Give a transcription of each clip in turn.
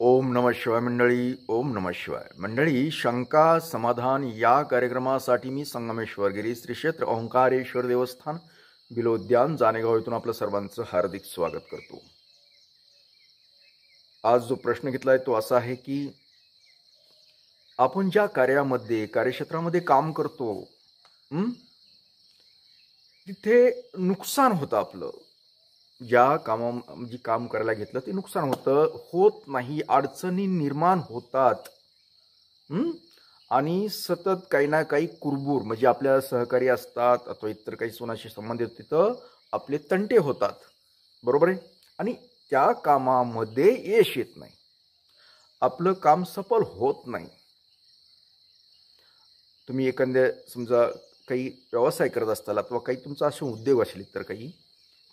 ओम नम शिवाय मंडळी ओम नम शिवाय मंडळी शंका समाधान या कार्यक्रमासाठी मी संगमेश्वर श्री क्षेत्र ओंकारेश्वर देवस्थान बिलोद्यान जानेगाव येथून आपलं सर्वांचं हार्दिक स्वागत करतो आज जो प्रश्न घेतला आहे तो असा आहे की आपण ज्या कार्यामध्ये कार्यक्षेत्रामध्ये काम करतो तिथे नुकसान होतं आपलं ज्या कामा जी काम करायला घेतलं ते नुकसान होतं होत नाही अडचणी निर्माण होतात आणि सतत काही ना काही कुरबूर म्हणजे आपल्या सहकारी असतात अथवा इतर काही सोनाशी संबंधित तिथं आपले तंटे होतात बरोबर आहे आणि त्या कामामध्ये यश येत नाही आपलं काम सफल होत नाही तुम्ही एखाद्या समजा काही व्यवसाय करत असताना अथवा काही तुमचा असे उद्योग असेल तर काही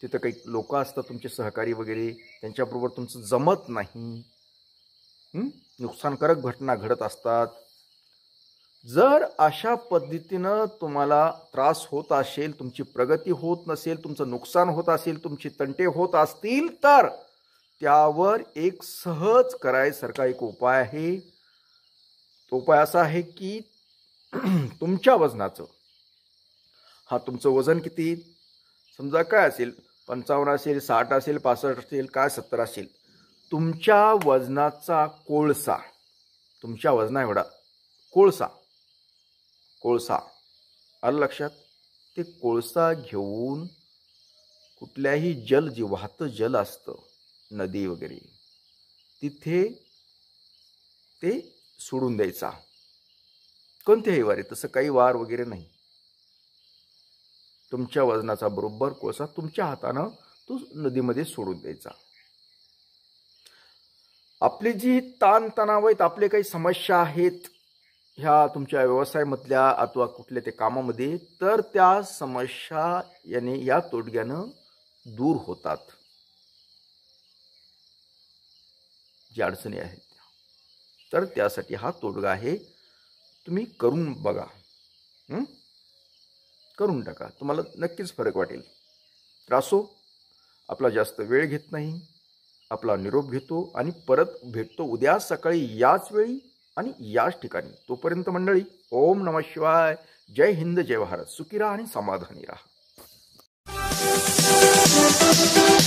तिथं काही लोक असतात तुमचे सहकारी वगैरे त्यांच्याबरोबर तुमचं जमत नाही नुकसानकारक घटना घडत असतात जर अशा पद्धतीनं तुम्हाला त्रास होत असेल तुमची प्रगती होत नसेल तुमचं नुकसान होत असेल तुमची तंटे होत असतील तर त्यावर एक सहज करायसारखा एक उपाय आहे तो उपाय असा आहे की तुमच्या वजनाचं हा तुमचं वजन किती समजा काय असेल पंचावन्न असेल साठ असेल पासष्ट असेल काय सत्तर असेल तुमच्या वजनाचा कोळसा तुमच्या वजना एवढा कोळसा कोळसा आलं लक्षात ते कोळसा घेऊन कुठल्याही जल जे वाहतं जल असतं नदी वगैरे तिथे ते सोडून द्यायचा कोणत्याही वारे तसं काही वार वगैरे नाही तुमच्या वजनाचा बरोबर कोळसा तुमच्या हातानं तो नदीमध्ये सोडून द्यायचा आपली जी ताणतणाव आहेत आपले काही समस्या आहेत ह्या तुमच्या व्यवसायामधल्या अथवा कुठल्या ते कामामध्ये तर त्या समस्या याने या तोडग्यानं दूर होतात ज्या अडचणी आहेत तर त्यासाठी हा तोडगा आहे तुम्ही करून बघा करून टाका तुम्हाला नक्कीच फरक वाटेल त्रासो आपला जास्त वेळ घेत नाही आपला निरोप घेतो आणि परत भेटतो उद्या सकाळी याच वेळी आणि याच ठिकाणी तोपर्यंत मंडळी ओम नम शिवाय जय हिंद जय भारत सुखी राहा आणि समाधानी राहा